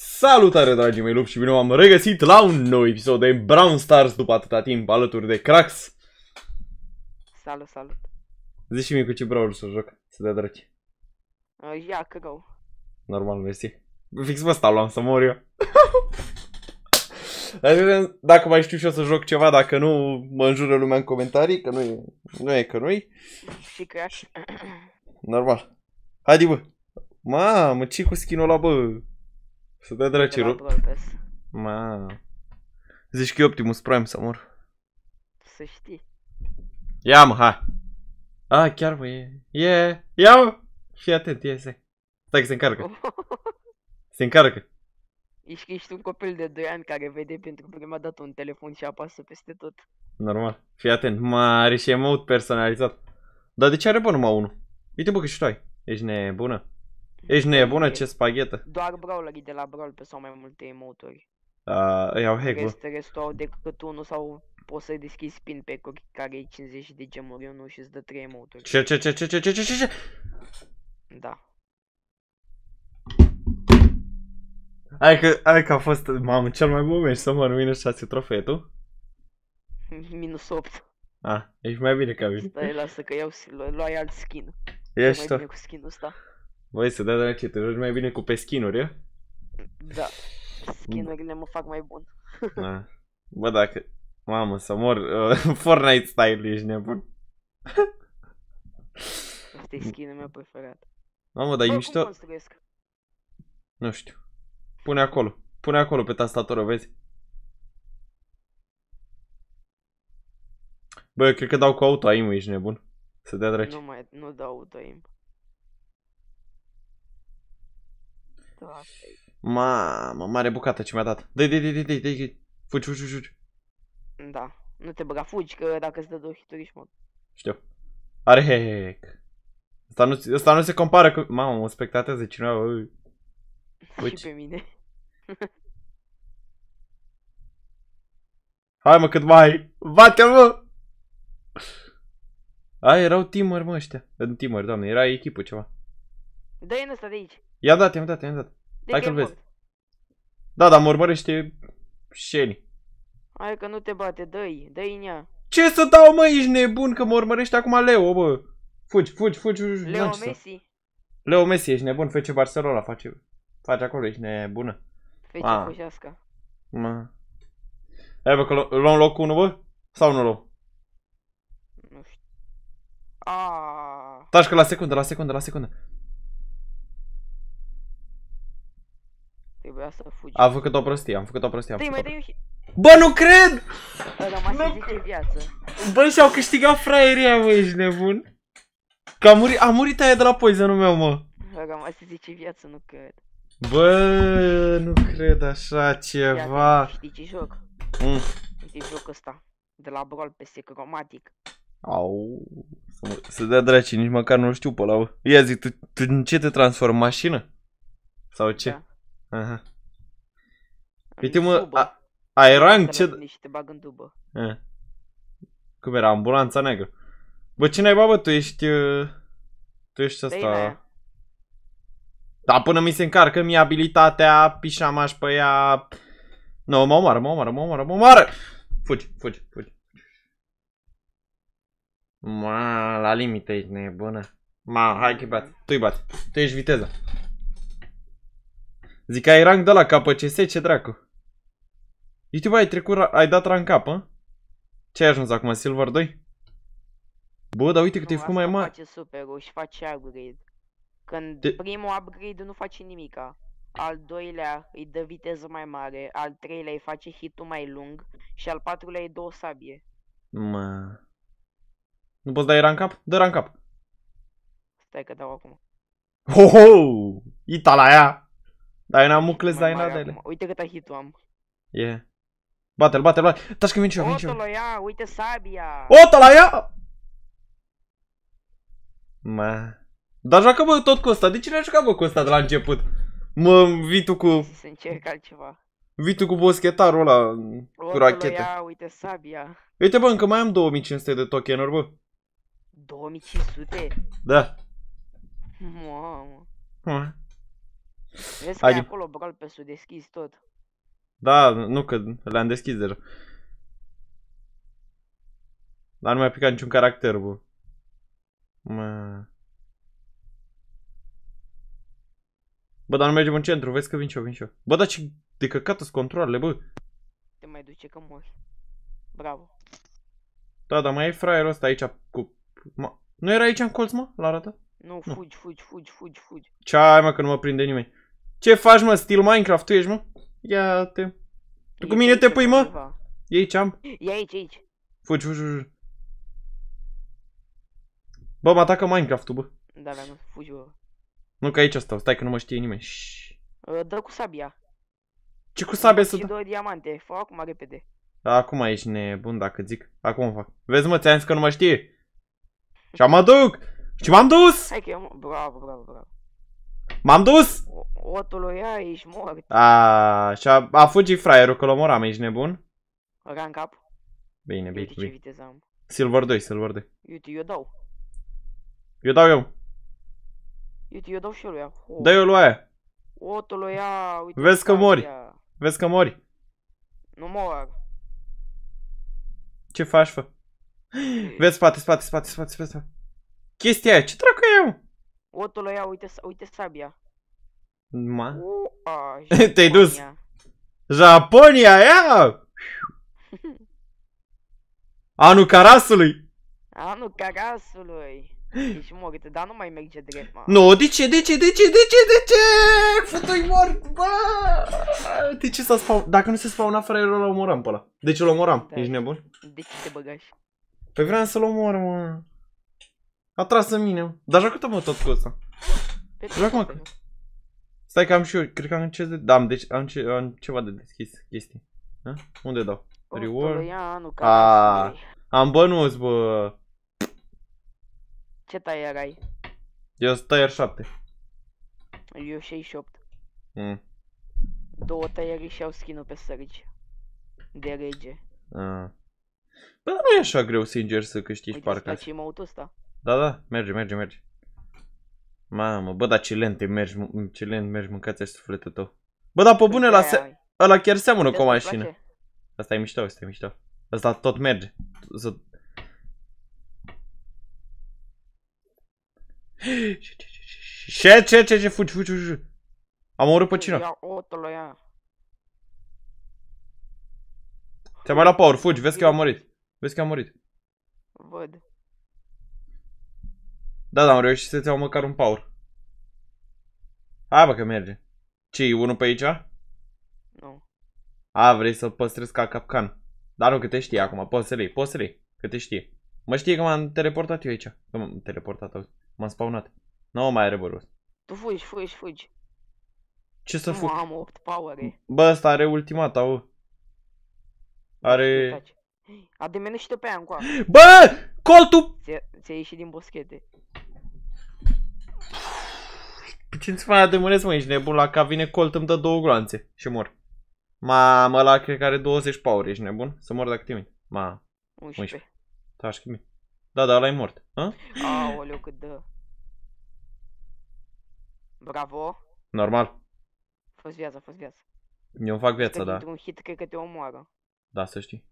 Salutare dragii mei lupi și bine v-am regăsit la un nou episod de Brown Stars după atâta timp alături de Crax. Salut, salut. Zici și mie cu ce brawl să joc, să dea draci. Uh, ia, că go. Normal, mersi. Fix mă stau, luam să mor eu. dacă mai știu și eu să joc ceva, dacă nu mă înjură lumea în comentarii, că nu e, nu e că nu e Și că Normal. Haide bă. Mamă, ce cu skin-ul ăla bă? Să dea dracii rup. Ma. Zici că e Optimus Prime să mor. Să știi. Ia mă, hai. A, chiar mă, e. E, ia mă. Fii atent, ia să. Stai că se încarcă. Oh. se încarcă. Ești, ești un copil de 2 ani care vede pentru prima dată un telefon și apasă peste tot. Normal. Fii atent. Mare și emote personalizat. Dar de ce are bă numai unul? Uite bă că și tu ai. Ești nebună. Ești deci nebună? Ce spaghetă? Doar brawlerii de la Brawl pe sau mai multe emoturi. Uh, îi au hack Rest, Restul au decât unul sau poți să deschizi spin pe uri care e 50 de gemuri unul și îți dă 3 emoturi. Ce, ce, ce, ce, ce, ce, ce, ce, ce? Da. Hai că, hai că a fost, mamă, cel mai bun meci să mă minus 6 trofee, tu? Minus 8. A, ești mai bine ca mine. Stai, lasă că iau, luai alt skin. Ești tu. Mai bine cu skin-ul ăsta. Voi să dea de ce, te joci mai bine cu peschinuri, eu? Da, peschinurile mă fac mai bun. Da. Bă, dacă... Mamă, să mor uh, Fortnite style, ești nebun. Asta e skin-ul meu preferat. Mamă, dar Bă, e mișto... Nu știu. Pune acolo. Pune acolo pe tastatură, vezi? Bă, eu cred că dau cu auto aim ești nebun. Să dea dracu. Nu mai, nu dau auto aim Mamă, mare bucată ce mi-a dat. Dai dai dai dai dai. i dă fugi, fugi, fugi. Da, nu te băga, fugi, că dacă îți dă două hituri ești mort. Știu. Are hack. Asta nu, asta nu se compară cu... Mamă, mă spectatează cineva. Fugi. Și pe mine. Hai mă, cât mai Bate mă! Ai, erau timări mă ăștia. Nu timări, doamne, era echipă ceva. Dă-i în ăsta de aici. I-a dat, i-am dat, i-am dat. Hai că-l vezi. Da, dar mă urmărește Shelly. Hai că nu te bate, dă-i, dă-i în ea. Ce să dau, mă, ești nebun că mă urmărește acum Leo, bă. Fugi, fugi, fugi. fugi. Leo Messi. Leo Messi, ești nebun, face Barcelona, face, face acolo, ești nebună. FC ah. Cujească. Mă. Hai, bă, că luăm locul 1, bă? Sau nu luăm? Nu știu. Aaaa. Taci că la secundă, la secundă, la secundă. vrea să fugi. Am făcut o prostie, am făcut o prostie. Am făcut Bă, nu cred! nu... viață. Bă, și-au câștigat fraieria, mă, ești nebun. Că a murit, a murit aia de la poizonul meu, mă. Ăla m-a zice viață, nu cred. Bă, nu cred așa ceva. știi ce joc? Mm. Uite joc ăsta. De la Brawl PS cromatic. Au, să, dea draci, nici măcar nu știu pe la... Ia zic, tu, tu în ce te transformi? Mașină? Sau ce? Da. Aha. Uite mă, ai rang ce... Și te bag în dubă. Cum era, ambulanța neagră. Bă, cine ai babă? Tu ești... Uh, tu ești asta... Da, până mi se încarcă mie abilitatea, pișamaș pe ea... Nu, no, mă omoară, mă omoară, mă omoară, mă omoară! Fugi, fugi, fugi. Ma, la limită ești nebună. Ma, hai că bat. Tu-i bat. Tu ești viteza. Zic, ai rang de la KPCS, ce dracu? Deci tu, ai trecut, ai dat ran cap, a? Ce ai ajuns acum, Silver 2? Bă, dar uite că te-ai făcut mai mare. face super și face upgrade. Când de... primul upgrade nu face nimica. Al doilea îi dă viteză mai mare, al treilea îi face hit mai lung și al patrulea îi dă o sabie. Mă... Nu poți da ran cap? Dă ran cap. Stai că dau acum. Ho, ho! Ita la ea. eu n-am mucles, dar n Uite cât hit am. Yeah. Bate-l, bate-l, bate-l. Taci că vin și eu, vin și eu. Otolo, ia, uite sabia. Otolo, ia! Ma. Dar joacă, bă, tot cu ăsta. De ce n-a jucat, bă, cu ăsta de la început? Mă, vii tu cu... Să încerc altceva. Vii tu cu boschetarul ăla, cu rachete. ia, uite sabia. Uite, bă, încă mai am 2500 de tokenuri, bă. 2500? Da. Mamă. Mamă. Vezi că e acolo, bă, pe sud deschis tot. Da, nu că le-am deschis deja. Dar nu mai pica niciun caracter, bă. Mă. Bă, dar nu mergem în centru, vezi că vin și eu, vin și eu. Bă, dar ce de căcată sunt controlele, bă. Te mai duce că mor. Bravo. Da, dar mai e fraierul ăsta aici cu... Ma... Nu era aici în colț, mă? La arată? Nu, fugi, nu. fugi, fugi, fugi, fugi. Ce ai, mă, că nu mă prinde nimeni. Ce faci, mă, stil Minecraft, tu ești, mă? Ia-te. Tu cu mine te pui, mă? E aici am. E aici, aici. Fugi, fugi, fugi. Bă, mă atacă Minecraft-ul, bă. Da, da, nu, fugi, bă. Nu, că aici stau, stai că nu mă știe nimeni. Ă, dă cu sabia. Ce cu sabia să... Și două diamante, fă acum repede. Da, acum ești nebun dacă zic. Acum fac. Vezi mă, ți-am zis că nu mă știe. Și am duc. Și m-am dus! Hai că eu... Bravo, bravo, bravo. M-am dus! Otului, ai, ești mort. A, și a, a fugit fraierul că l omoram, ești nebun? Răga în cap. Bine, bine, bine. viteză am. Silver 2, Silver 2. Uite, eu dau. Eu dau eu. Uite, eu dau și eu lui Oh. Dă eu lui aia. Otului, ia, uite. Vezi că mori. Aia. Vezi că mori. Nu mor. Ce faci, fă? Vezi spate, spate, spate, spate, spate. Chestia aia, ce dracu Otul ăia, uite, uite sabia. Ma? Uh, Te-ai dus. Japonia, ia! Anul carasului. Anul carasului. Ești mort, dar nu mai merge drept, mă. Nu, de ce, de ce, de ce, de ce, de ce? Futu-i mort, bă! De ce s-a spawn... Dacă nu se spawna fără el, îl omoram pe ăla. De deci ce îl omoram? Da. Ești nebun? De ce te băgași? Păi vreau să-l omor, mă. A tras în mine. Dar joacă-te-mă tot cu ăsta. Joacă-mă. Stai că am și eu, cred că am ce de... Da, am, deci, am, ce, am ceva de deschis chestii. Ha? Unde dau? Reward? Aaaa, am bănuț, bă. Ce taier ai? Eu sunt taier 7. Eu 68. Mm. Două taieri și-au skin pe sărgi. De rege. Ah. Bă, păi, nu e așa greu, sincer, să câștigi Uite, păi, parcă. Uite, îți place ăsta. Da, da, merge, merge, merge. Mamă, bă, dar ce lent mergi, ce lent mergi, mâncați sufletul tău. Bă, dar pe bune, la se... ăla chiar seamănă cu o mașină. Asta e mișto, asta e mișto. Asta tot merge. Să... Ce, ce, ce, ce, fugi, fugi, fugi. Am omorât pe cine? Te mai la power, fugi, vezi că eu am murit. Vezi că am murit. Văd. Da, da, am reușit să-ți iau măcar un power. Hai bă că merge. ce e unul pe aici? Nu. A, vrei să păstrezi ca capcan. Dar nu, că te știe acum, poți să l poți să l că te știe. Mă știe că m-am teleportat eu aici. Că m-am teleportat, auzi. M-am spawnat. Nu mai are bărul. Tu fugi, fugi, fugi. Ce să fug? am 8 power Bă, ăsta are ultimata, au. Are... Ademenește pe aia încoa. Bă! Coltul! Ți-a ieșit din boschete. Puțin-ți mai ademânesc, mă, ești nebun, la ca vine colt îmi dă două gloanțe și mor. Mamă, la cred că are 20 power, ești nebun? Să mor dacă te uiți. Ma, 11. 11. Tași, da, da, ăla e mort. A? Aoleu, cât dă. Bravo. Normal. A fost viața, a fost viața. Eu fac viața, da. un hit cred că te omoară. Da, să știi.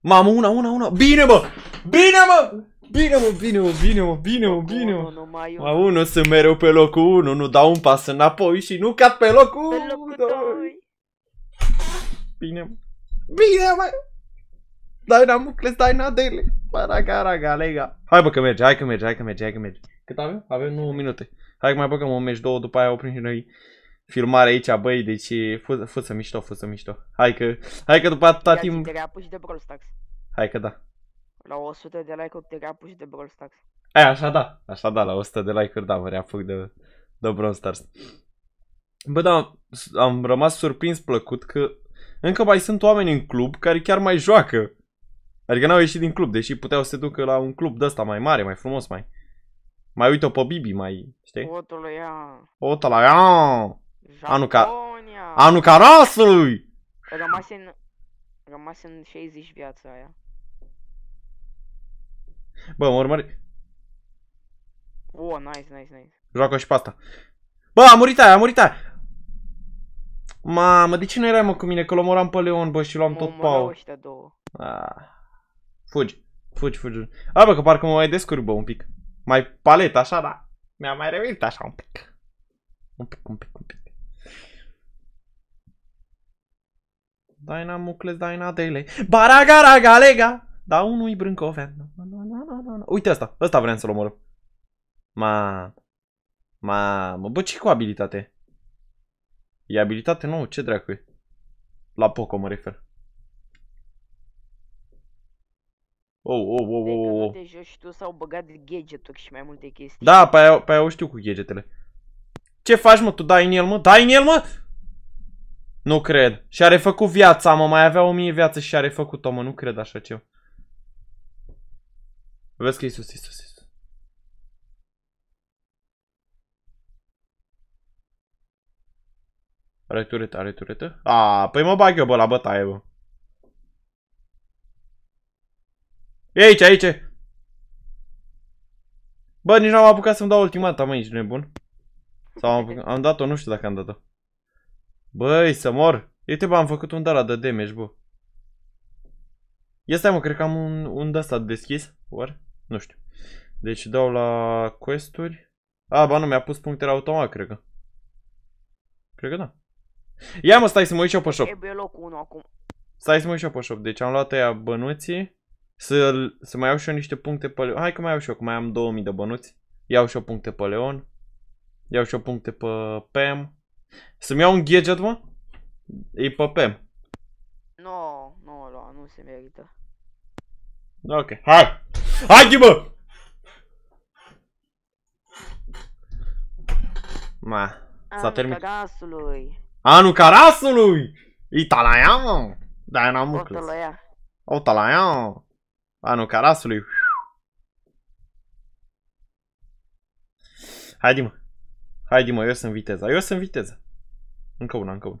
Mamă, una, una, una. Bine, bă! Bine, mă! Bine, mă, bine, mă, bine, mă, bine, mă, bine, mă. Mă, unu, sunt mereu pe locul 1, nu dau un pas înapoi și nu cad pe locul 2. Bine, mă. Bine, mă. Dai na mucles, dai na dele. Paraga, raga, lega. Hai bă că merge, hai că merge, hai că merge, hai că merge. Cât avem? Avem 9 minute. Hai că mai băgăm un meci, două, după aia oprim și noi filmare aici, băi, deci fusă mișto, fusă mișto. Hai că, hai că după atâta timp... Hai că da. La 100 de like-uri te reapuci de Brawl Stars. Aia, așa da, așa da, la 100 de like-uri da, mă reapuc de, de Brawl Stars. Bă, da, am rămas surprins plăcut că încă mai sunt oameni în club care chiar mai joacă. Adică n-au ieșit din club, deși puteau să se ducă la un club de ăsta mai mare, mai frumos, mai... Mai uite-o pe Bibi, mai... Știi? Otul ea. Otul la ea. Anul ca... Anul carasului! Rămas în... Rămas în 60 viața aia. Bă, mă urmări... Oh, nice, nice, nice. Joacă și pe asta. Bă, a murit aia, a murit aia! Mamă, de ce nu erai mă cu mine? Că l omoram pe Leon, bă, și l-am tot pau. ăștia două. Ah. Fugi, fugi, fugi. A, bă, că parcă mă mai descurc, bă, un pic. Mai palet, așa, da. Mi-a mai revenit așa un pic. Un pic, un pic, un pic. Daina mucles, daina dele. Baragaraga lega! Da, unul e Brâncoveanu. Uite asta, ăsta vreau să-l omor. Ma, ma, mă, bă, ce cu abilitate? E abilitate nouă, ce dracu e? La Poco mă refer. Oh, oh, oh, oh, oh. Deja și tu s-au băgat gadget și mai multe chestii. Da, pe aia, pe aia o știu cu gadgetele. Ce faci, mă? Tu dai în el, mă? Dai în el, mă? Nu cred. Și-a refăcut viața, mă. Mai avea o mie viață și-a refăcut-o, mă. Nu cred așa ceva. Vezi că Isus, Isus, Isus. Are turetă, are turetă? Aaa, păi mă bag eu, bă, la bătaie, bă. E aici, aici! Bă, nici n-am apucat să-mi dau ultimata, mă, ești nebun. Sau am, apucat, am dat-o, nu știu dacă am dat-o. Băi, să mor! Uite, bă, am făcut un dara de damage, bă. Ia stai, mă, cred că am un, un de-asta deschis, oare? Nu știu. Deci dau la questuri. A, ba nu, mi-a pus la automat, cred că. Cred că da. Ia mă, stai să mă uit și eu pe shop. Trebuie locul 1 acum. Stai să mă uit și eu pe shop. Deci am luat aia bănuții. Să, să mai iau și eu niște puncte pe Leon. Hai că mai iau și eu, că mai am 2000 de bănuți. Iau și eu puncte pe Leon. Iau și eu puncte pe Pam. Să-mi iau un gadget, mă? E pe Pam. Nu, no, nu, no, nu se merită. Ok, hai! Agman! Ma, s-a ah, terminat. Anul ah, carasului! Italian! Tá da, n-am munclat. O Italian! Tá Anul ah, carasului. Haide, mă. Haide, mă, eu sunt viteza. Eu sunt viteza. Încă una, încă una.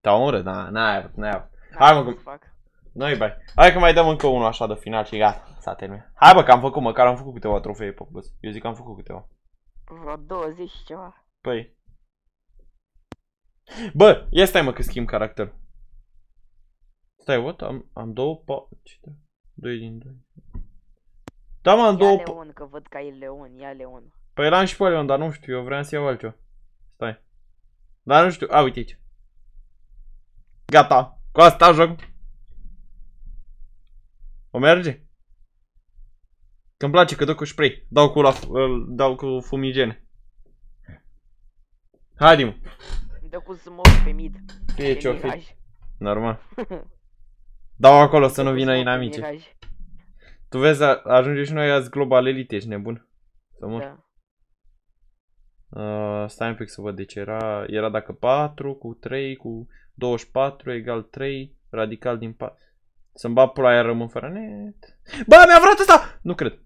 Te-au omorât, na da, n-ai avut, n-ai avut. Da, hai mă, cum... Noi bai. Hai că mai dăm încă unul așa de final și gata, s-a terminat. Hai bă, că am făcut, măcar am făcut câteva trofee pe plus. Eu zic că am făcut câteva. Vreo 20 și ceva. Păi. Bă, ia stai mă că schimb caracter. Stai, what? Am, am două pa... Ce Doi din doi. Da, mă, am ia două... Ia Leon, că văd că ai Leon, ia Leon. Păi l-am și pe Leon, dar nu știu, eu vreau să iau altceva. Stai. Dar nu știu, a, uite aici. Gata. Cu asta joc. O merge? că îmi place că dau cu spray. Dau cu, la, dau cu fumigene. Haide, mă. Dă cu smoke pe mid. ce-o fi. Normal. Dau acolo să nu vină inamice. Tu vezi, ajunge și noi azi global elite, ești nebun. Să mor. Da. Uh, stai un pic să văd de deci ce era. Era dacă 4 cu 3 cu... 24 egal 3, radical din 4. Să-mi bat ploaia, rămân fără net. Bă, mi-a vrut asta! Nu cred.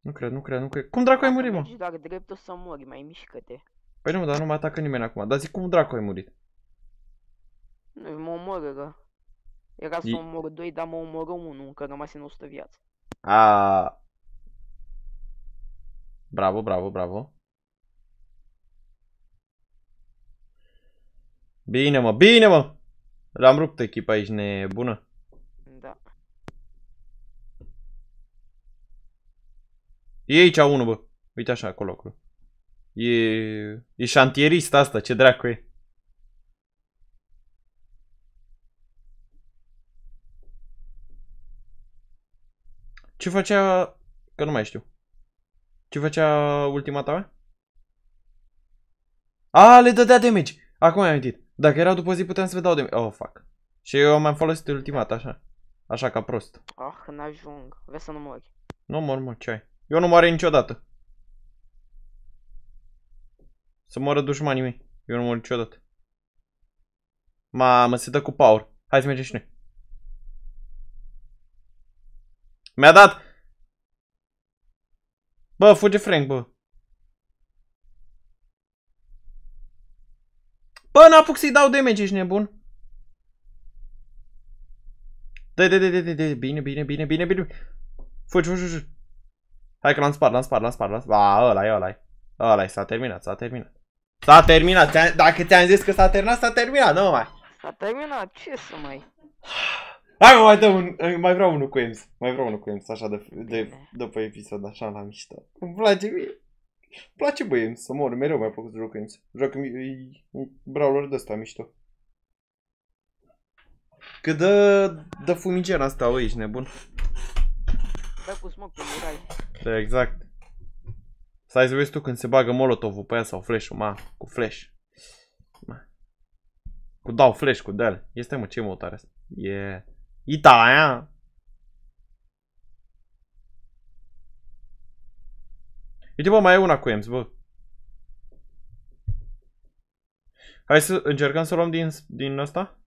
Nu cred, nu cred, nu cred. Cum dracu ai murit, mă? Mergi la dreptul să mori, mai mișcă-te. Păi nu, dar nu mă atacă nimeni acum. Dar zic, cum dracu ai murit? Nu, mă omoră, ră. Era să e... omor doi, dar mă omoră unul, că rămase în 100 viață. A. Bravo, bravo, bravo. Bine mă, bine mă! L-am rupt echipa aici nebună. Da. E aici unul, bă. Uite așa, acolo, acolo. E... E șantierist asta, ce dracu e. Ce facea? Că nu mai știu. Ce facea ultima ta? A, le dădea damage! Acum am amintit. Dacă era după zi, puteam să vă dau de... Oh, fuck. Și eu am mai folosit ultimat, așa. Așa, ca prost. Ah, n-ajung. Vezi să nu mori. Nu mor, mă, ce ai? Eu nu moare niciodată. Să moră dușmanii mei. Eu nu mor niciodată. Mamă, se dă cu power. Hai să mergem și noi. Mi-a dat! Bă, fuge Frank, bă. Bă, n-apuc să-i dau damage, ești nebun. Da, da, da, da, da, da, bine, bine, bine, bine, bine. Fugi, fugi, fugi. Hai că l-am spart, l-am spart, l-am spart, l-am spart. A, ăla-i, ăla-i. Ăla-i, s-a terminat, s-a terminat. S-a terminat, dacă ți-am zis că s-a terminat, s-a terminat, nu mai. S-a terminat, ce să mai... Hai mă, mai dă un, eh, mai vreau unul cu Ems. Mai vreau unul cu Ems, așa, de, de, după episod, așa, la mișto. Îmi place mie place, băie, să mor. Mereu mai plăcut jocul Ims. Joc un brawler de ăsta mișto. Că dă, dă fumigena asta, o, ești nebun. Da, cu smoke pe murai. Da, exact. Stai să vezi tu când se bagă molotovul pe el sau flash-ul, ma, cu flash. Ma. Cu dau flash cu de Este mă, ce mutare asta? E... Yeah. Italia! Uite, bă, mai e una cu EMS, bă. Hai să încercăm să luăm din, din ăsta?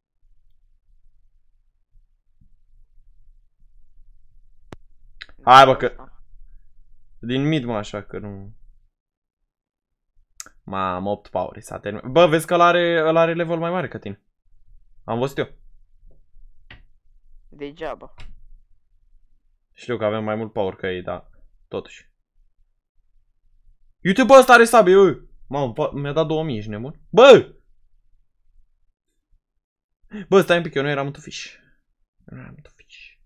Hai, bă, că... Din mid, mă, așa, că nu... Mamă, 8 power, s-a terminat. Bă, vezi că ăla are, ăla are level mai mare ca tine. Am văzut eu. Degeaba. Știu că avem mai mult power ca ei, dar totuși. Uite bă, ăsta are sabie, ui. Mamă, mi-a dat 2000, ești nebun? Bă! Bă, stai un pic, eu nu eram întufiș. Eu nu eram întufiș.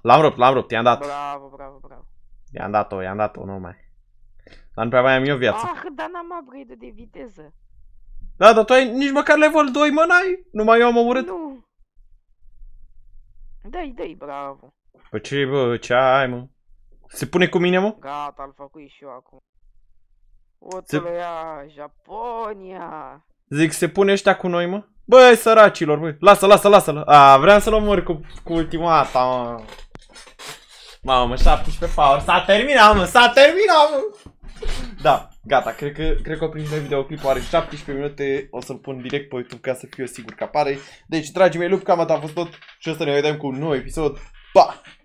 L-am rupt, l-am rupt, i-am dat. Bravo, bravo, bravo. I-am dat-o, i-am dat-o, nu mai. Dar nu prea mai am eu viață. Ah, dar n-am upgrade de viteză. Da, dar tu ai nici măcar level 2, mă, n-ai? Numai eu am omorât? Nu. Dă-i, dă-i, bravo. Păi ce, bă, ce ai, mă? Se pune cu mine, mă? Gata, al făcut și eu acum. Otule, se... Japonia! Zic, se pune ăștia cu noi, mă? Băi, săracilor, băi. Lasă, lasă, lasă. A, vreau să-l omor cu, cu ultimata, mă. Mamă, 17 power. S-a terminat, mă. S-a terminat, mă. Da, gata. Cred că, cred că oprim noi videoclipul. Are 17 minute. O să-l pun direct pe YouTube ca să fiu sigur că apare. Deci, dragii mei, lup, cam atât a fost tot. Și o să ne vedem cu un nou episod. Pa!